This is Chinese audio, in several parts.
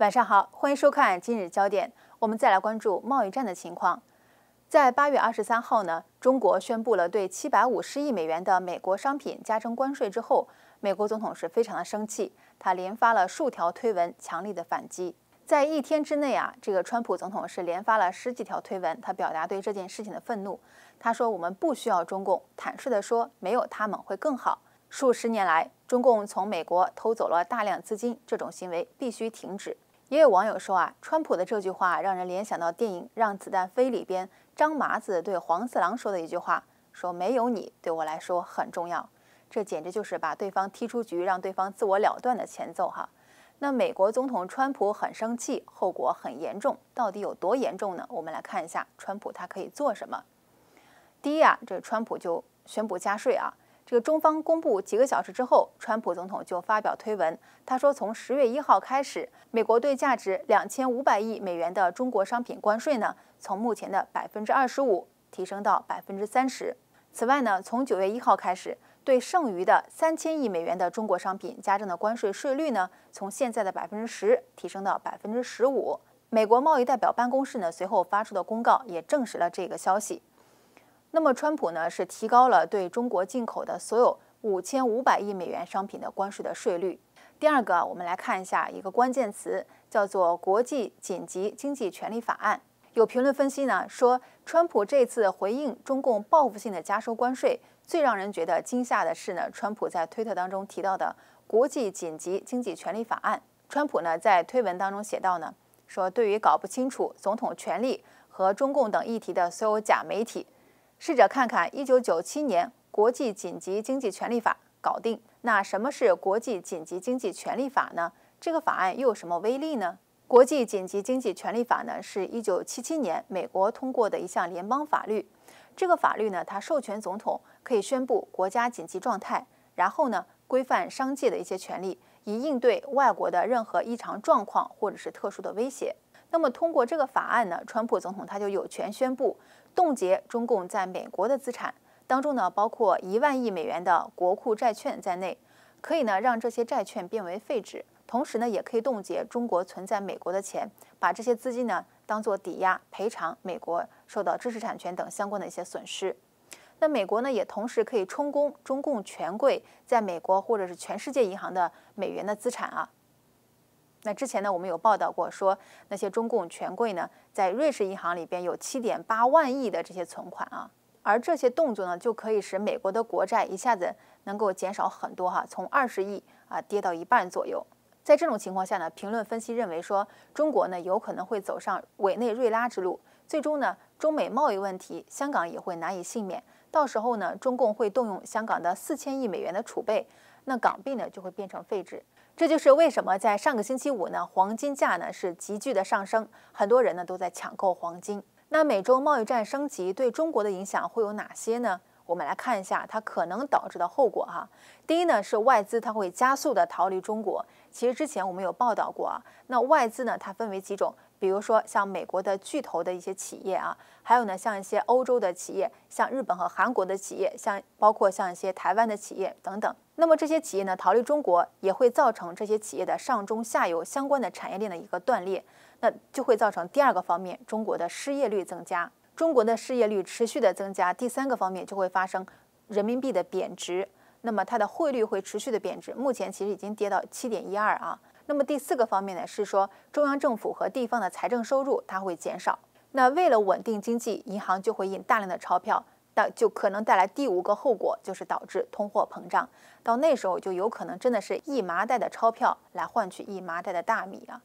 晚上好，欢迎收看今日焦点。我们再来关注贸易战的情况。在八月二十三号呢，中国宣布了对七百五十亿美元的美国商品加征关税之后，美国总统是非常的生气，他连发了数条推文，强力的反击。在一天之内啊，这个川普总统是连发了十几条推文，他表达对这件事情的愤怒。他说：“我们不需要中共，坦率地说，没有他们会更好。数十年来，中共从美国偷走了大量资金，这种行为必须停止。”也有网友说啊，川普的这句话让人联想到电影《让子弹飞》里边张麻子对黄四郎说的一句话，说没有你对我来说很重要，这简直就是把对方踢出局，让对方自我了断的前奏哈。那美国总统川普很生气，后果很严重，到底有多严重呢？我们来看一下川普他可以做什么。第一啊，这川普就宣布加税啊。这个中方公布几个小时之后，川普总统就发表推文，他说：“从十月一号开始，美国对价值两千五百亿美元的中国商品关税呢，从目前的百分之二十五提升到百分之三十。此外呢，从九月一号开始，对剩余的三千亿美元的中国商品加征的关税税率呢，从现在的百分之十提升到百分之十五。”美国贸易代表办公室呢随后发出的公告也证实了这个消息。那么，川普呢是提高了对中国进口的所有五千五百亿美元商品的关税的税率。第二个我们来看一下一个关键词，叫做《国际紧急经济权利法案》。有评论分析呢说，川普这次回应中共报复性的加收关税，最让人觉得惊吓的是呢，川普在推特当中提到的《国际紧急经济权利法案》。川普呢在推文当中写到呢，说对于搞不清楚总统权力和中共等议题的所有假媒体。试着看看，一九九七年《国际紧急经济权利法》搞定。那什么是《国际紧急经济权利法》呢？这个法案又有什么威力呢？《国际紧急经济权利法》呢，是一九七七年美国通过的一项联邦法律。这个法律呢，它授权总统可以宣布国家紧急状态，然后呢，规范商界的一些权利，以应对外国的任何异常状况或者是特殊的威胁。那么通过这个法案呢，川普总统他就有权宣布冻结中共在美国的资产，当中呢包括一万亿美元的国库债券在内，可以呢让这些债券变为废纸，同时呢也可以冻结中国存在美国的钱，把这些资金呢当做抵押赔偿美国受到知识产权等相关的一些损失。那美国呢也同时可以充公中共权贵在美国或者是全世界银行的美元的资产啊。那之前呢，我们有报道过，说那些中共权贵呢，在瑞士银行里边有七点八万亿的这些存款啊，而这些动作呢，就可以使美国的国债一下子能够减少很多哈，从二十亿啊跌到一半左右。在这种情况下呢，评论分析认为说，中国呢有可能会走上委内瑞拉之路，最终呢，中美贸易问题，香港也会难以幸免。到时候呢，中共会动用香港的四千亿美元的储备，那港币呢就会变成废纸。这就是为什么在上个星期五呢，黄金价呢是急剧的上升，很多人呢都在抢购黄金。那美中贸易战升级对中国的影响会有哪些呢？我们来看一下它可能导致的后果哈。第一呢是外资它会加速的逃离中国。其实之前我们有报道过啊，那外资呢它分为几种，比如说像美国的巨头的一些企业啊，还有呢像一些欧洲的企业，像日本和韩国的企业，像包括像一些台湾的企业等等。那么这些企业呢逃离中国，也会造成这些企业的上中下游相关的产业链的一个断裂，那就会造成第二个方面，中国的失业率增加，中国的失业率持续的增加。第三个方面就会发生人民币的贬值，那么它的汇率会持续的贬值，目前其实已经跌到七点一二啊。那么第四个方面呢是说，中央政府和地方的财政收入它会减少。那为了稳定经济，银行就会印大量的钞票。那就可能带来第五个后果，就是导致通货膨胀。到那时候，就有可能真的是一麻袋的钞票来换取一麻袋的大米啊。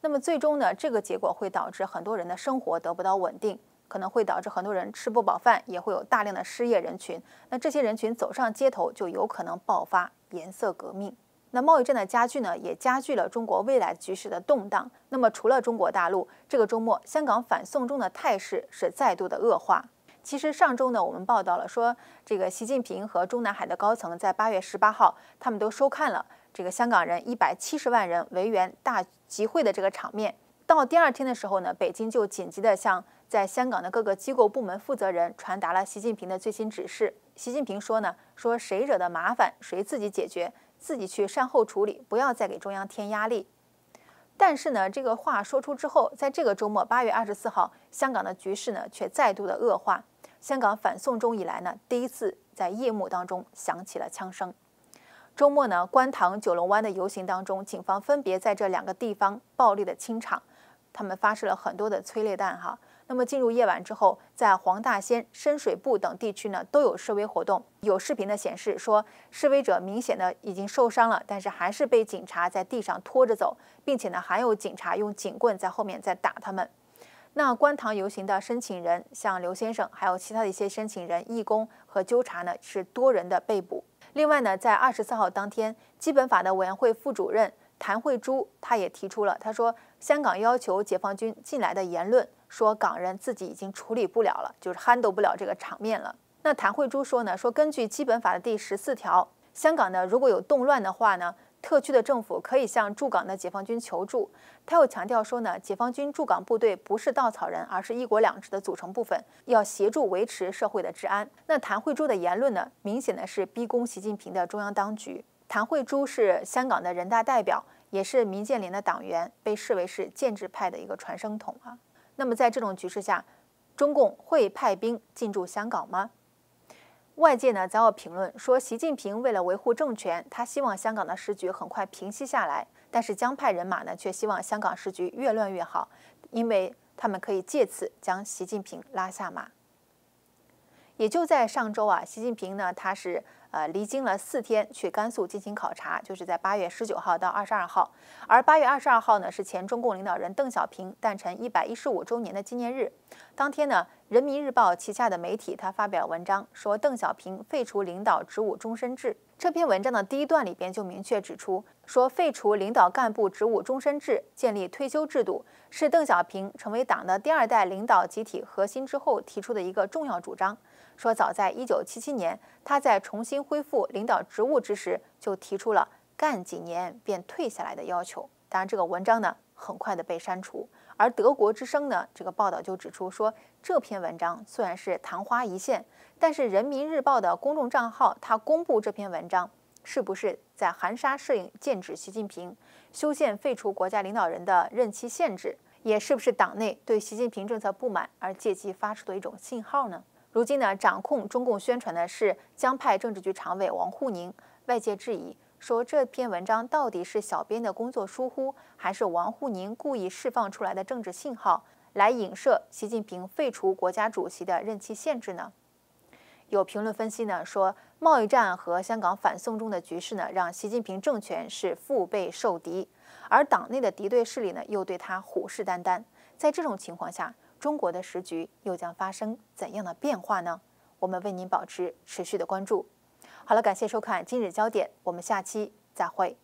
那么最终呢，这个结果会导致很多人的生活得不到稳定，可能会导致很多人吃不饱饭，也会有大量的失业人群。那这些人群走上街头，就有可能爆发颜色革命。那贸易战的加剧呢，也加剧了中国未来局势的动荡。那么除了中国大陆，这个周末香港反送中的态势是再度的恶化。其实上周呢，我们报道了说，这个习近平和中南海的高层在八月十八号，他们都收看了这个香港人一百七十万人维园大集会的这个场面。到第二天的时候呢，北京就紧急的向在香港的各个机构部门负责人传达了习近平的最新指示。习近平说呢，说谁惹的麻烦，谁自己解决，自己去善后处理，不要再给中央添压力。但是呢，这个话说出之后，在这个周末八月二十四号，香港的局势呢，却再度的恶化。香港反送中以来呢，第一次在夜幕当中响起了枪声。周末呢，观塘、九龙湾的游行当中，警方分别在这两个地方暴力的清场，他们发射了很多的催泪弹哈。那么进入夜晚之后，在黄大仙、深水埗等地区呢，都有示威活动。有视频的显示说，示威者明显的已经受伤了，但是还是被警察在地上拖着走，并且呢，还有警察用警棍在后面在打他们。那观塘游行的申请人，像刘先生，还有其他的一些申请人、义工和纠察呢，是多人的被捕。另外呢，在二十四号当天，基本法的委员会副主任谭慧珠，他也提出了，他说香港要求解放军进来的言论，说港人自己已经处理不了了，就是 handle 不了这个场面了。那谭慧珠说呢，说根据基本法的第十四条。香港呢，如果有动乱的话呢，特区的政府可以向驻港的解放军求助。他又强调说呢，解放军驻港部队不是稻草人，而是一国两制的组成部分，要协助维持社会的治安。那谭慧珠的言论呢，明显的是逼宫习近平的中央当局。谭慧珠是香港的人大代表，也是民建联的党员，被视为是建制派的一个传声筒啊。那么在这种局势下，中共会派兵进驻香港吗？外界呢，在有评论说，习近平为了维护政权，他希望香港的时局很快平息下来。但是，江派人马呢，却希望香港时局越乱越好，因为他们可以借此将习近平拉下马。也就在上周啊，习近平呢，他是。呃，离京了四天，去甘肃进行考察，就是在八月十九号到二十二号。而八月二十二号呢，是前中共领导人邓小平诞辰一百一十五周年的纪念日。当天呢，《人民日报》旗下的媒体他发表文章说，邓小平废除领导职务终身制。这篇文章的第一段里边就明确指出，说废除领导干部职务终身制，建立退休制度，是邓小平成为党的第二代领导集体核心之后提出的一个重要主张。说，早在一九七七年，他在重新恢复领导职务之时，就提出了干几年便退下来的要求。当然，这个文章呢，很快的被删除。而《德国之声》呢，这个报道就指出说，这篇文章虽然是昙花一现，但是《人民日报》的公众账号他公布这篇文章，是不是在含沙射影、剑指习近平，修宪废除国家领导人的任期限制，也是不是党内对习近平政策不满而借机发出的一种信号呢？如今呢，掌控中共宣传的是江派政治局常委王沪宁。外界质疑说，这篇文章到底是小编的工作疏忽，还是王沪宁故意释放出来的政治信号，来影射习近平废除国家主席的任期限制呢？有评论分析呢，说贸易战和香港反送中的局势呢，让习近平政权是腹背受敌，而党内的敌对势力呢，又对他虎视眈眈。在这种情况下，中国的时局又将发生怎样的变化呢？我们为您保持持续的关注。好了，感谢收看今日焦点，我们下期再会。